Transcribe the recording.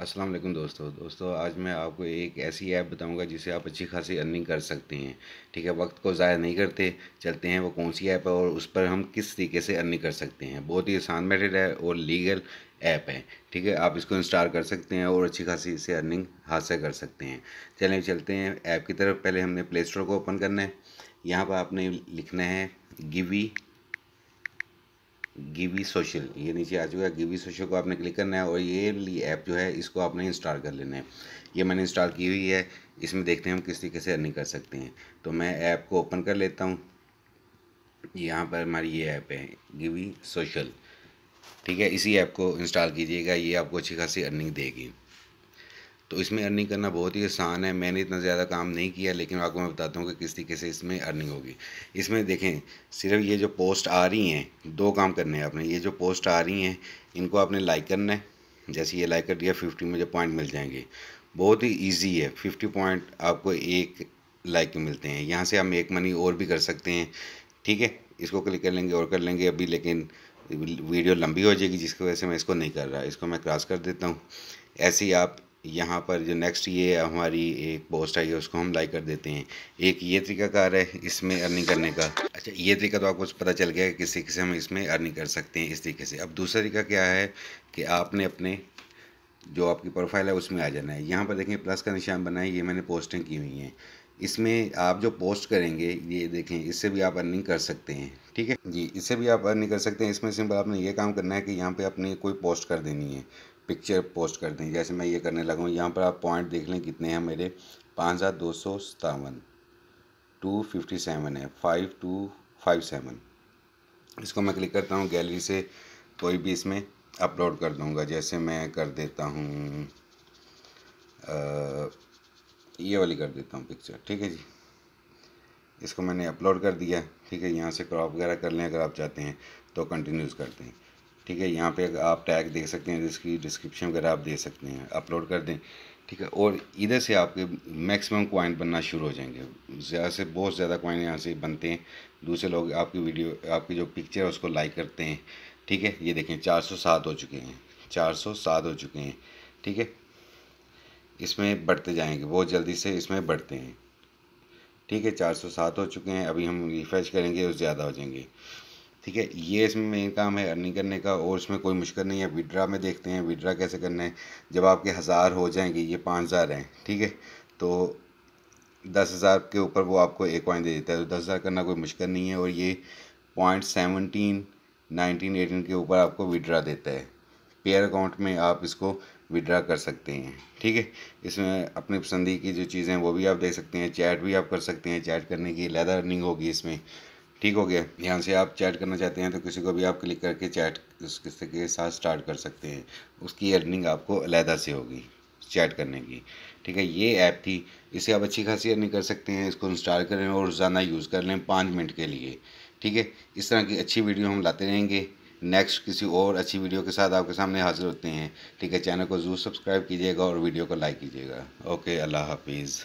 अस्सलाम वालेकुम दोस्तों दोस्तों आज मैं आपको एक ऐसी ऐप बताऊंगा जिसे आप अच्छी खासी अर्निंग कर सकते हैं ठीक है वक्त को ज़ाया नहीं करते चलते हैं वो कौन सी ऐप है और उस पर हम किस तरीके से अर्निंग कर सकते हैं बहुत ही आसान मेथड है और लीगल ऐप है ठीक है आप इसको इंस्टॉल कर सकते हैं और अच्छी खासी इसे अर्निंग हासिल कर सकते हैं चलें चलते हैं ऐप की तरफ पहले हमने प्ले स्टोर को ओपन करना है यहाँ पर आपने लिखना है गिवी गिवी सोशल ये नीचे आ चुका है गिवी सोशल को आपने क्लिक करना है और ये ऐप जो है इसको आपने इंस्टॉल कर लेना है ये मैंने इंस्टॉल की हुई है इसमें देखते हैं हम किस तरीके से अर्निंग कर सकते हैं तो मैं ऐप को ओपन कर लेता हूँ यहाँ पर हमारी ये ऐप है गिवी सोशल ठीक है इसी ऐप को इंस्टॉल कीजिएगा ये आपको अच्छी खासी अर्निंग देगी तो इसमें अर्निंग करना बहुत ही आसान है मैंने इतना ज़्यादा काम नहीं किया लेकिन आपको मैं बताता हूँ कि किस तरीके से इसमें अर्निंग होगी इसमें देखें सिर्फ ये जो पोस्ट आ रही हैं दो काम करने हैं आपने ये जो पोस्ट आ रही हैं इनको आपने लाइक करना है जैसे ये लाइक कर दिया फिफ्टी मुझे पॉइंट मिल जाएंगे बहुत ही ईजी है फिफ्टी पॉइंट आपको एक लाइक मिलते हैं यहाँ से हम एक मनी और भी कर सकते हैं ठीक है इसको क्लिक कर लेंगे और कर लेंगे अभी लेकिन वीडियो लंबी हो जाएगी जिसकी वजह से मैं इसको नहीं कर रहा इसको मैं क्रॉस कर देता हूँ ऐसे ही आप यहाँ पर जो नेक्स्ट ये हमारी एक पोस्ट आई है उसको हम लाइक कर देते हैं एक ये तरीकाकार है इसमें अर्निंग करने का अच्छा ये तरीका तो आपको पता चल गया कि किस तरीके से हम इसमें अर्निंग कर सकते हैं इस तरीके से अब दूसरा तरीका क्या है कि आपने अपने जो आपकी प्रोफाइल है उसमें आ जाना है यहाँ पर देखें प्लस का निशान बना है ये मैंने पोस्टें की हुई हैं इसमें आप जो पोस्ट करेंगे ये देखें इससे भी आप अर्निंग कर सकते हैं ठीक है जी इससे भी आप अर्निंग कर सकते हैं इसमें सिंपल आपने ये काम करना है कि यहाँ पे आपने कोई पोस्ट कर देनी है पिक्चर पोस्ट कर दें जैसे मैं ये करने लगा हूँ यहाँ पर आप पॉइंट देख लें कितने हैं मेरे पाँच हज़ार दो सौ सतावन टू फिफ्टी सेवन है फाइव टू फाइव सेवन इसको मैं क्लिक करता हूँ गैलरी से कोई भी इसमें अपलोड कर दूँगा जैसे मैं कर देता हूँ ये वाली कर देता हूँ पिक्चर ठीक है जी इसको मैंने अपलोड कर दिया ठीक है यहाँ से क्रॉप वगैरह कर लें अगर आप चाहते हैं तो कंटिन्यूज़ करते हैं ठीक है यहाँ पे आप टैग देख सकते हैं जिसकी डिस्क्रिप्शन वगैरह आप दे सकते हैं अपलोड कर दें ठीक है और इधर से आपके मैक्सिमम कॉइन बनना शुरू हो जाएंगे ज़्यादा से बहुत ज़्यादा कॉइन यहाँ से बनते हैं दूसरे लोग आपकी वीडियो आपकी जो पिक्चर है उसको लाइक करते हैं ठीक है ये देखें 407 हो चुके हैं 407 हो चुके हैं ठीक है इसमें बढ़ते जाएंगे बहुत जल्दी से इसमें बढ़ते हैं ठीक है चार हो चुके हैं अभी हम रिफ्रेश करेंगे और ज़्यादा हो जाएंगे ठीक है ये इसमें मेन काम है अर्निंग करने का और इसमें कोई मुश्किल नहीं है विड्रा में देखते हैं विड्रा कैसे करना है जब आपके हज़ार हो जाएंगे ये पाँच हज़ार हैं ठीक है तो दस हज़ार के ऊपर वो आपको एक पॉइंट दे देता है तो दस हज़ार करना कोई मुश्किल नहीं है और ये पॉइंट सेवनटीन नाइनटीन एटीन के ऊपर आपको विड्रा देता है पेयर अकाउंट में आप इसको विड्रा कर सकते हैं ठीक है इसमें अपनी पसंदी की जो चीज़ें हैं वो भी आप देख सकते हैं चैट भी आप कर सकते हैं चैट करने की लेदर अर्निंग होगी इसमें ठीक हो गया यहाँ से आप चैट करना चाहते हैं तो किसी को भी आप क्लिक करके चैट उस किस्से के साथ स्टार्ट कर सकते हैं उसकी अर्निंग आपको अलहदा से होगी चैट करने की ठीक है ये ऐप थी इसे आप अच्छी खासी अर्निंग कर सकते हैं इसको इंस्टॉल करें और रोज़ाना यूज़ कर लें पाँच मिनट के लिए ठीक है इस तरह की अच्छी वीडियो हम लाते रहेंगे नेक्स्ट किसी और अच्छी वीडियो के साथ आपके सामने हाजिर होते हैं ठीक है चैनल को ज़रूर सब्सक्राइब कीजिएगा और वीडियो को लाइक कीजिएगा ओके अल्लाह हाफिज़